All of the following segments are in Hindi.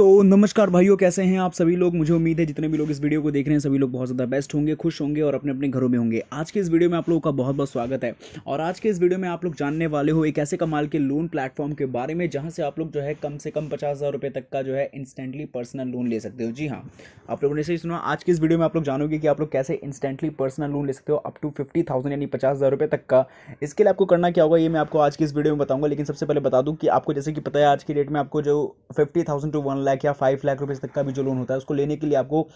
तो नमस्कार भाइयों कैसे हैं आप सभी लोग मुझे उम्मीद है जितने भी लोग इस वीडियो को देख रहे हैं सभी लोग बहुत ज़्यादा बेस्ट होंगे खुश होंगे और अपने अपने घरों में होंगे आज के इस वीडियो में आप लोगों का बहुत बहुत स्वागत है और आज के इस वीडियो में आप लोग जानने वाले हो एक ऐसे कमाल के लोन प्लेटफॉर्म के बारे में जहाँ से आप लोग जो है कम से कम पचास हज़ार तक का जो है इंस्टेंटली पर्सनल लोन ले सकते हो जी हाँ आप लोगों ने सही सुना आज के इस वीडियो में आप लोग जानोगे कि आप लोग कैसे इंस्टेंटली पर्सनल लोन ले सकते हो अप टू फिफ्टी थाउजेंड यानी पचास हज़ार रुपये तक का इसके लिए आपको करना क्या होगा ये मैं आपको आज की इस वीडियो में बताऊँगा लेकिन सबसे पहले बता दूँ कि आपको जैसे कि पता है आज की डेट में आपको जो fifty thousand to one lakh या फाइव लाख रुपीज़ तक का भी जो लोन होता है उसको लेने के लिए आपको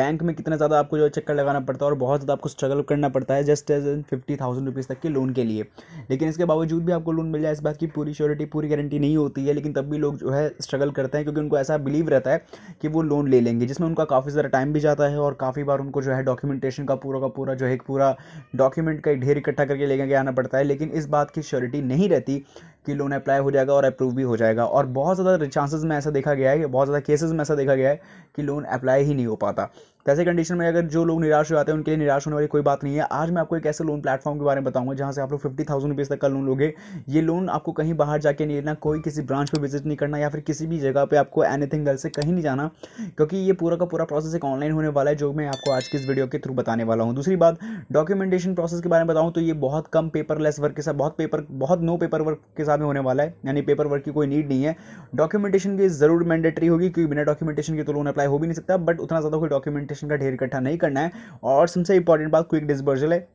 बैंक में कितना ज़्यादा आपको जो है चक्कर लगाना पड़ता है और बहुत ज़्यादा आपको स्ट्रगल करना पड़ता है just as fifty thousand rupees तक के लोन के लिए लेकिन इसके बावजूद भी आपको लोन मिल जाए इस बात की पूरी श्योरिटी पूरी गारंटी नहीं होती है लेकिन तब भी लोग जो है स्ट्रगल करते हैं क्योंकि उनको ऐसा बिलीव रहता है कि वो लोन ले लेंगे जिसमें उनका काफ़ी ज़्यादा टाइम भी जाता है और काफ़ी बार उनको जो है डॉक्यूमेंटेशन का पूरा का पूरा जो है एक पूरा डॉक्यूमेंट का ढेर इकट्ठा करके लेके आना पड़ता है लेकिन इस बात की श्योरिटी नहीं रहती कि लोन अप्लाई हो जाएगा और अप्रूव भी हो जाएगा और बहुत ज़्यादा चांसेस में ऐसा देखा गया है कि बहुत ज़्यादा केसेस में ऐसा देखा गया है कि लोन अप्लाई ही नहीं हो पाता कैसे कंडीशन में अगर जो लोग निराश हो जाते हैं उनके लिए निराश होने वाली कोई बात नहीं है आज मैं आपको एक ऐसे लोन प्लेटफॉर्म के बारे में बताऊंगा जहां से आप लोग फिफ्टी थाउजेंड रुपीज़ तक का लोन लोगे ये लोन आपको कहीं बाहर जाके नहीं लेना कोई किसी ब्रांच पे विजिट नहीं करना या फिर किसी भी जगह पर आपको एनीथिंग गल से कहीं नहीं जाना क्योंकि ये पूरा का पूरा प्रोसेस एक ऑनलाइन होने वाला है जो मैं आपको आज की इस वीडियो के थ्रू बताने वाला हूँ दूसरी बात डॉक्यूमेंटेशन प्रोसेस के बारे में बताऊँ तो ये बहुत कम पेपरलेस वर्क के साथ बहुत पेपर बहुत नो पेपर वर्क के साथ में होने वाला है यानी पेपर वर्क की कोई नीड नहीं है डॉक्यूमेंटेशन की ज़रूर मैंडेटरी होगी क्योंकि बिना डॉक्यूमेंटेशन के तो लोन अप्लाई हो भी नहीं सकता बट उतना ज़्यादा कोई डॉक्यूमेंट एक्सपेक्टेशन का ढेर इकट्ठा नहीं करना है और सबसे इंपॉर्टेंट बात क्विक डिस्बर्जल है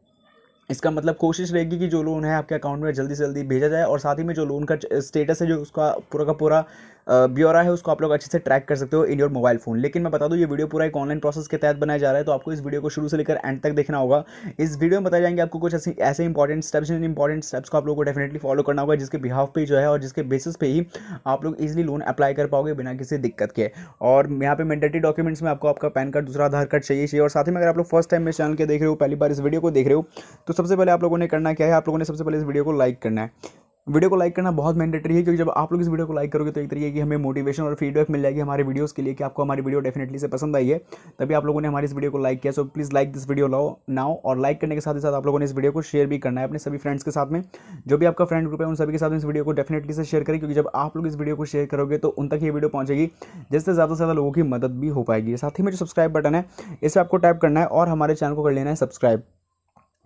इसका मतलब कोशिश रहेगी कि जो लोन है आपके अकाउंट में जल्दी से जल्दी भेजा जाए और साथ ही में जो लोन का स्टेटस है जो उसका पूरा का पूरा ब्यौरा है उसको आप लोग अच्छे से ट्रैक कर सकते हो इन योर मोबाइल फ़ोन लेकिन मैं बता दूं ये वीडियो पूरा एक ऑनलाइन प्रोसेस के तहत बनाया जा रहा है तो आपको इस वीडियो को शुरू से लेकर एंड तक देखना होगा इस वीडियो में बताए जाएंगे आपको कुछ ऐसे ऐसे इंपॉर्टेंट स्टेप्स इन इंपॉर्टेंट स्टेप्स को आप लोग को डेफिनेटली फॉलो करना होगा जिसके बिहाफ पे जो है और जिसके बेसिस पे ही आप लोग इजिली लोन अप्लाई कर पाओगे बिना किसी दिक्कत के और यहाँ पे मैंडेटरी डॉक्यूमेंट्स में आपको आपका पैन कार्ड दूसरा आधार कार्ड चाहिए चाहिए और साथ ही में अगर आप लोग फर्स्ट टाइम मेरे चैनल के देख रहे हो पहली बार इस वीडियो को देख रहे हो तो सबसे पहले आप लोगों ने करना क्या है आप लोगों ने सबसे पहले इस वीडियो को लाइक करना है वीडियो को लाइक करना बहुत मैंडेटरी है क्योंकि जब आप लोग इस वीडियो को लाइक करोगे तो एक तरीके की हमें मोटिवेशन और फीडबैक मिल जाएगी हमारे वीडियोस के लिए कि आपको हमारी वीडियो डेफिनेटली से पसंद आई है तभी आप लोगों ने हमारी इस वीडियो को लाइक किया so please like this video लाओ नाउ और लाइक करने के साथ ही साथ आप लोगों ने इस वीडियो को शेयर भी करना है अपने सभी फ्रेंड्स के साथ में जो भी आपका फ्रेंड ग्रुप है उन सभी के साथ इस वीडियो को डेफिनेटली से शेयर करें क्योंकि जब आप लोग इस वीडियो को शेयर करोगे तो उन तक ये वीडियो पहुंचेगी जिससे ज़्यादा से ज़्यादा लोगों की मदद भी हो पाएगी साथ ही में जो सब्सक्राइब बटन है इसे आपको टाइप करना है और हमारे चैनल को कर लेना है सब्सक्राइब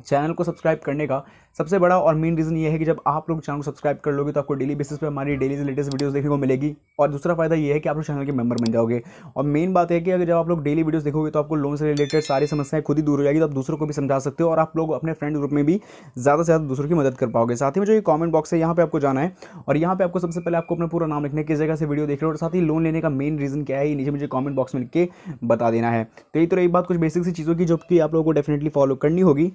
चैनल को सब्सक्राइब करने का सबसे बड़ा और मेन रीज़न ये है कि जब आप लोग चैनल को सब्सक्राइब कर लोगे तो आपको डेली बेसिस पे हमारी डेली से लेटेस्ट वीडियोस देखने को मिलेगी और दूसरा फायदा ये है कि आप लोग चैनल के मेंबर बन जाओगे और मेन बात है कि अगर जब आप लोग डेली वीडियोस देखोगे तो आपको लोन से रिलेटेड सारी समस्याएं खुद ही दूर हो जाएगी तो आप दूसरों को भी समझा सकते हो और आप लोग अपने फ्रेंड ग्रुप में भी ज़्यादा से ज़्यादा दूसरों की मदद कर पाओगे साथ ही में जो ये कॉमेंट बॉक्स है यहाँ पर आपको जाना है और यहाँ पर आपको सबसे पहले आपको अपना पूरा नाम लिखने की जगह से वीडियो देख रहे हो और साथ ही लोन लेने का मेन रीज़न क्या है ये नीचे मुझे कॉमेंट बॉक्स में लिख के बता देना है तो यही तो रही बात कुछ बेसिक सी चीज़ों की जो कि आप लोगों को डेफिनेटली फॉलो करनी होगी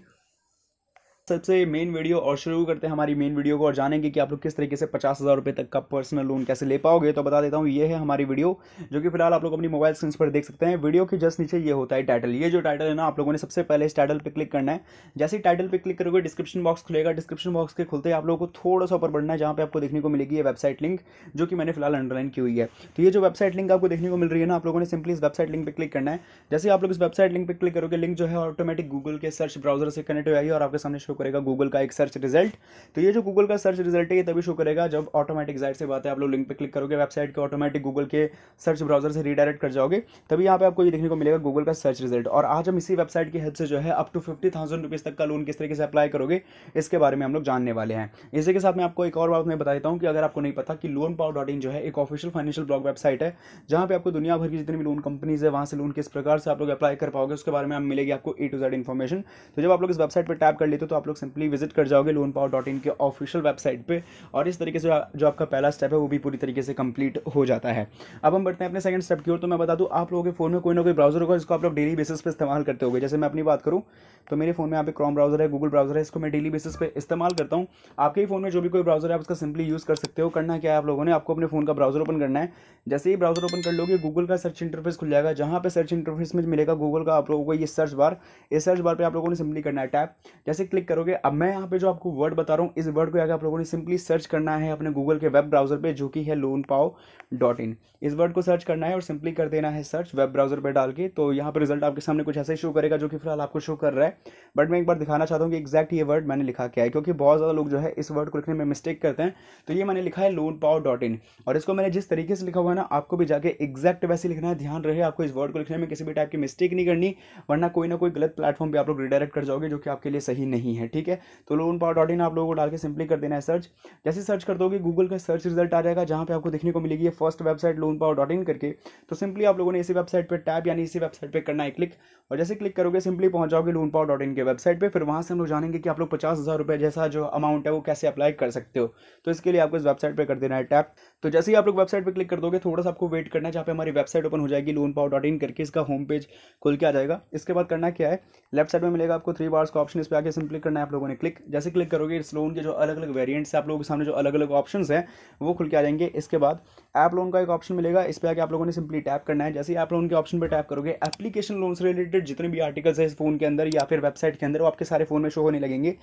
सबसे मेन वीडियो और शुरू करते हैं हमारी मेन वीडियो को और जानेंगे कि आप लोग किस तरीके से पचास हज़ार रुपये तक का पर्सनल लोन कैसे ले पाओगे तो बता देता हूँ ये है हमारी वीडियो जो कि फिलहाल आप लोग अपनी मोबाइल स्क्रीन पर देख सकते हैं वीडियो के जस्ट नीचे ये होता है टाइटल ये जो टाइटल है ना आप लोगों ने सबसे पहले इस टाइटल पर क्लिक करना है जैसे ही टाइटल पर क्लिक करोगे डिस्क्रिप्शन बॉक्स खुलेगा डिस्क्रिप्शन बॉक्स के खुलते ही आप लोगों को थोड़ा सा ऊपर बढ़ना है जहाँ पर आपको देखने को मिलेगी ये वेबसाइट लिंक जो कि मैंने फिलहाल अंडरलाइन की हुई है तो ये जो वेबसाइट लिंक आपको देखने को मिल रही है ना आप लोगों ने सिंपली इस वेबसाइट लिंक पर क्लिक करना है जैसे आप लोग इस वेबसाइट लिंक पर क्लिक करोगे लिंक जो है ऑटोमेटिक गूगल के सर्च ब्राउजर से कनेक्ट हो जाएगी और आपके सामने शो शो करेगा गूगल का एक सर्च रिजल्ट तो ये जो गूगल का सर्च रिजल्ट है ये तभी शो करेगा जब ऑटोमेटिक जाहिर से बात है आप लोग लिंक पर क्लिक करोगे वेबसाइट के ऑटोमेटिक गूगल के सर्च ब्राउजर से रीडायरेक्ट कर जाओगे तभी यहाँ पे आपको ये देखने को मिलेगा गूगल का सर्च रिजल्ट और आज हम इसी वेबसाइट की हेल्प से जो है up to fifty thousand rupees तक का लोन किस तरीके से अप्लाई करोगे इसके बारे में हम लोग जानने वाले हैं इसी के साथ मैं आपको एक और बात मैं बता देता हूँ कि अगर आपको नहीं पता कि लोन पाव डॉट इन जो है एक ऑफिशियल फाइनेंशियल ब्लॉग वेबसाइट है जहाँ पे आपको दुनिया भर की जितनी भी लोन कंपनीज है वहाँ से लोन किस प्रकार से आप लोग अप्लाई कर पाओगे उसके बारे में आप मिलेगी आपको ए टू जेड इन्फॉर्मेशन तो जब आप लोग इस वेबसाइट पर टैप कर लेते हो तो आप आप लोग सिंपली विजिट कर जाओगे लोन पावर डॉट इन के ऑफिशियल वेबसाइट पे और इस तरीके से जो आपका पहला स्टेप है वो भी पूरी तरीके से कंप्लीट हो जाता है अब हम बढ़ते हैं अपने सेकंड स्टेप की ओर तो मैं बता दूँ आप लोगों के फ़ोन में कोई ना कोई ब्राउजर होगा जिसको आप लोग डेली बेसिस पर इस्तेमाल करते हो जैसे मैं अपनी बात करूँ तो मेरे फ़ोन में आप क्रॉम ब्राउजर है गूगल ब्राउजर है इसको मैं डेली बेसिस पर इस्तेमाल करता हूँ आपके ही फ़ोन में जो भी कोई ब्राउजर है आप उसका सिंपली यूज़ कर सकते हो करना क्या है आप लोगों ने आपको अपने फ़ोन का ब्राउजर ओपन करना है जैसे ही ब्राउजर ओपन कर लोगे गूगल का सर्च इंटरफेस खुल जाएगा जहाँ पर सर्च इंटरफेस में मिलेगा गूगल का आप लोगों को ये सर्च बार इस सर्च बार पर आप लोगों ने सिंपली करना है टैप जैसे क्लिक करोगे अब मैं यहाँ पे जो आपको वर्ड बता रहा हूँ इस वर्ड को आगे आप लोगों ने सिंपली सर्च करना है अपने गूगल के वेब ब्राउजर पे जो कि है लोन पाओ डॉट इन इस वर्ड को सर्च करना है और सिंपली कर देना है सर्च वेब ब्राउजर पे डाल के तो यहाँ पर रिजल्ट आपके सामने कुछ ऐसे ही शो करेगा जो कि फिलहाल आपको शो कर रहा है बट मैं एक बार दिखाना चाहता हूँ कि एक्जैक्ट ये वर्ड मैंने लिखा क्या है क्योंकि बहुत ज़्यादा लोग जो है इस वर्ड को लिखने में मिस्टेक करते हैं तो ये मैंने लिखा है लोन पाओ डॉट इन और इसको मैंने जिस तरीके से लिखा हुआ है ना आपको भी जाके एक्जैक्ट वैसे लिखना है ध्यान रहे आपको इस वर्ड को लिखने में किसी भी टाइप की मिस्टेक नहीं करनी वरना कोई ना कोई गलत प्लेटफॉर्म पर आप लोग रिडायरेक्ट कर जाओगे जो कि आपके लिए सही नहीं है है ठीक है तो लोन पावर डॉट इन आप लोगों को डाल के सिंपली कर देना है सर्च जैसे सर्च कर दोगे गूगल का सर्च रिजल्ट आ जाएगा जहाँ पे आपको देखने को मिलेगी first website loan power dot in करके तो सिंपली आप लोगों ने इसी वेबसाइट पर टैप यानी इसी वेबसाइट पर करना है क्लिक और जैसे क्लिक करोगे सिंपली पहुंच जाओगे लोन पावर डॉट इन के वेबसाइट पर फिर वहाँ से हम लोग जानेंगे कि आप लोग पचास हज़ार रुपये जैसा जो अमाउंट है वो कैसे अप्लाई कर सकते हो तो इसके लिए आपको इस वेबसाइट पर कर देना है टैप तो जैसे ही आप लोग वेबसाइट पर क्लिक कर दोगे थोड़ा सा आपको वेट करना है जहाँ पे हमारी वेबसाइट ओपन हो जाएगी लोन पावर डॉट इन करके इसका होम पेज खुल के आ जाएगा इसके बाद करना क्या है लेफ्ट साइड में मिलेगा आपको थ्री बार्स का ऑप्शन इस पर आगे सिंपली करना करना है आप लोगों ने क्लिक जैसे क्लिक करोगे इस लोन के जो अलग अलग वेरियंट्स हैं आप लोगों के सामने जो अलग अलग ऑप्शन हैं वो खुल के आ जाएंगे इसके बाद ऐप लोन का एक ऑप्शन मिलेगा इस पर आके आप लोगों ने सिंपली टैप करना है जैसे ही आप लोन के ऑप्शन पर टैप करोगे एप्लीकेशन लोन से रिलेटेड जितने भी आर्टिकल्स हैं इस फोन के अंदर या फिर वेबसाइट के अंदर वो आपके सारे फोन में शो होने लगेंगे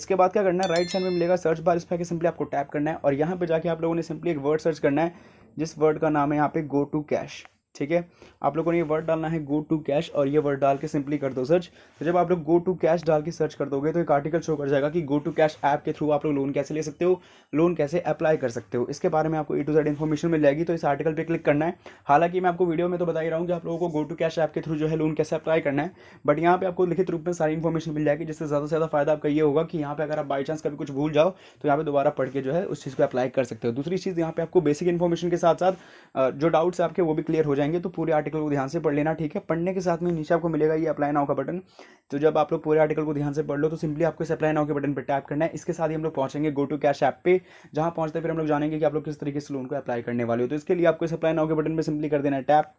इसके बाद क्या करना है राइट साइड में मिलेगा सर्च बार इस पर सिंपली आपको टैप करना है और यहाँ पर जाके आप लोगों ने सिंपली एक वर्ड सर्च करना है जिस वर्ड का नाम है यहाँ पे गो टू कैश ठीक है आप लोगों ने ये वर्ड डालना है गो टू कैश और ये वर्ड डाल के सिंपली कर दो सर्च तो जब आप लोग गो टू कैश डाल के सर्च कर दोगे तो एक आर्टिकल शो कर जाएगा कि गो टू कैश ऐप के थ्रू आप लोग लोन कैसे ले सकते हो लोन कैसे अप्लाई कर सकते हो इसके बारे में आपको ए टू जेड इन्फॉर्मेशन मिल जाएगी तो इस आर्टिकल पर क्लिक करना है हालांकि मैं आपको वीडियो में तो बता ही रहा हूँ कि आप लोगों को गो टू कैश ऐप के थ्रू जो है लोन कैसे अप्लाई करना है बट यहाँ पर आपको लिखित रूप में सारी इन्फॉर्मेशन मिल जाएगी जिससे ज़्यादा से ज़्यादा फायदा आपका ये होगा कि यहाँ पर अगर आप बाई चांस कभी कुछ भूल जाओ तो यहाँ पर दोबारा पढ़ के जो है उस चीज़ को अप्लाई कर सकते हो दूसरी चीज़ यहाँ पर आपको बेसिक इन्फॉर्मेशन के साथ साथ जो डाउट्स आपके वो भी क्लियर हो जाए जाएंगे तो पूरे आर्टिकल को ध्यान से पढ़ लेना ठीक है पढ़ने के साथ में नीचे आपको मिलेगा ये अप्लाई नाउ का बटन तो जब आप लोग पूरे आर्टिकल को ध्यान से पढ़ लो तो सिंपली आपको इस अप्लाई नाउ के बटन पर टैप करना है इसके साथ ही हम लोग पहुंचेंगे गो टू कैश ऐप पे जहाँ पहुंचते फिर हम लोग जानेंगे कि आप लोग किस तरीके से लोन को अप्लाई करने वाले हो तो इसके लिए आपको इस अप्लाई नाउ के बटन पर सिंपली कर देना है टैप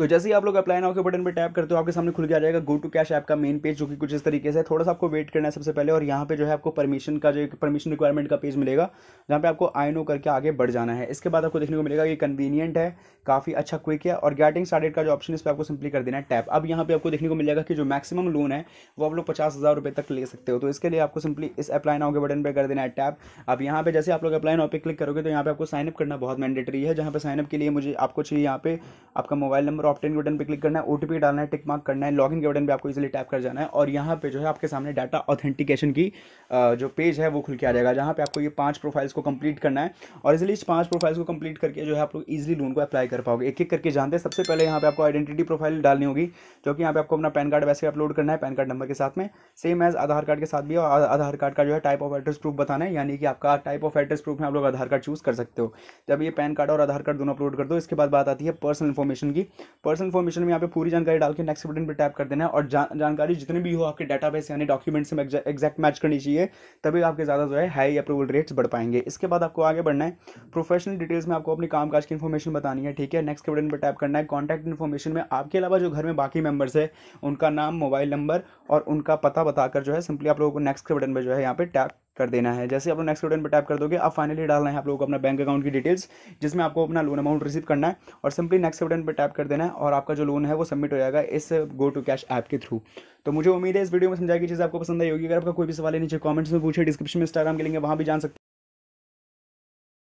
तो जैसे ही आप लोग अप्लाई नाउ के बटन पर टैप करते हो आपके सामने खुल के आ जाएगा गो टू कैश ऐप का मेन पेज जो कि कुछ इस तरीके से थोड़ा सा आपको वेट करना है सबसे पहले और यहाँ पे जो है आपको परमिशन का जो परमिशन रिक्वायरमेंट का पेज मिलेगा जहाँ पे आपको आई नो करके आगे बढ़ जाना है इसके बाद आपको देखने को मिलेगा कि कन्वीनियंट है काफ़ी अच्छा क्विक है और गैटिंग स्टार्टेड का जो ऑप्शन इस पर आपको सिंपली कर देना है टैप अब यहाँ पे आपको देखने को मिलेगा कि जो मैक्सिमम लोन है वो आप लोग पचास हज़ार रुपये तक ले सकते हो तो इसके लिए आपको सिंपली इस अप्लाई नाउ के बटन पर कर देना है टैप अब यहाँ पे जैसे आप लोग अप्लाई नाउ पे क्लिक करोगे तो यहाँ पे आपको साइनअप करना बहुत मैंडेटरी है जहाँ पे साइनअप के लिए मुझे आपको चाहिए यहाँ पे आपका मोबाइल नंबर ऑप्टेन के बटन पर क्लिक करना है ओटीपी डालना है टिक मार्क करना है लॉगिन के बटन पर आपको इजीली टैप कर जाना है और यहाँ पे जो है आपके सामने डाटा ऑथेंटिकेशन की जो पेज है वो खुल के आ जाएगा जहाँ पे आपको ये पांच प्रोफाइल्स को कंप्लीट करना है और इजिली इस पांच प्रोफाइल्स को कंप्लीट करके जो है आप लोग ईजिली लोन को अप्लाई कर पाओगे एक एक करके जानते हैं सबसे पहले यहाँ पे आपको आइडेंटिटी प्रोफाइल डालनी होगी जो कि यहाँ पे आपको अपना पैन कार्ड वैसे अपलोड करना है पैन कार्ड नंबर के साथ में सेम एज आधार कार्ड के साथ भी और आधार कार्ड का जो है टाइप ऑफ एड्रेस प्रूफ बताना है यानी कि आपका टाइप ऑफ एड्रेस प्रूफ में आप लोग आधार कार्ड चूज़ कर सकते हो जब ये पैन कार्ड और आधार कार्ड दोनों अपलोड कर दो इसके बाद बात आती है पर्सनल इन्फॉर्मेशन की पर्सनल इन्फॉर्मेशन में यहाँ पे पूरी जानकारी डाल के नेक्स्ट बटन पर टैप कर देना है और जा, जानकारी जितनी भी हो आपके डाटा बेस यानी डॉक्यूमेंट से एक्जैक्ट मैच करनी चाहिए तभी आपके ज़्यादा जो है हाई अप्रूवल रेट्स बढ़ पाएंगे इसके बाद आपको आगे बढ़ना है प्रोफेशनल डिटेल्स में आपको अपने काम काज की इन्फॉर्मेशन बतानी है ठीक है नेक्स्ट के बटन पर टैप करना है कॉन्टैक्ट इन्फॉर्मेशन में आपके अलावा जो घर में बाकी मेबर्स है उनका नाम मोबाइल नंबर और उनका पता बताकर जो है सिंपली आप लोगों को नेक्स्ट के बटन पर जो है यहाँ पर टैप कर देना है जैसे आप लोग नेक्स्ट बटन पर टैप कर दोगे आप फाइनली डालना है आप लोगों को अपना बैंक अकाउंट की डिटेल्स जिसमें आपको अपना लोन अमाउंट रिसीव करना है और सिंपली नेक्स्ट बटन पर टैप कर देना है और आपका जो लोन है वो सबमिट हो जाएगा इस गो टू कैश ऐप के थ्रू तो मुझे उम्मीद है इस वीडियो में समझाई की चीज़ आपको पसंद आई होगी अगर आपका कोई भी सवाल है नीचे कॉमेंट्स में पूछे डिस्क्रिप्शन में इंस्टाग्राम के लिए वहाँ भी जान सकते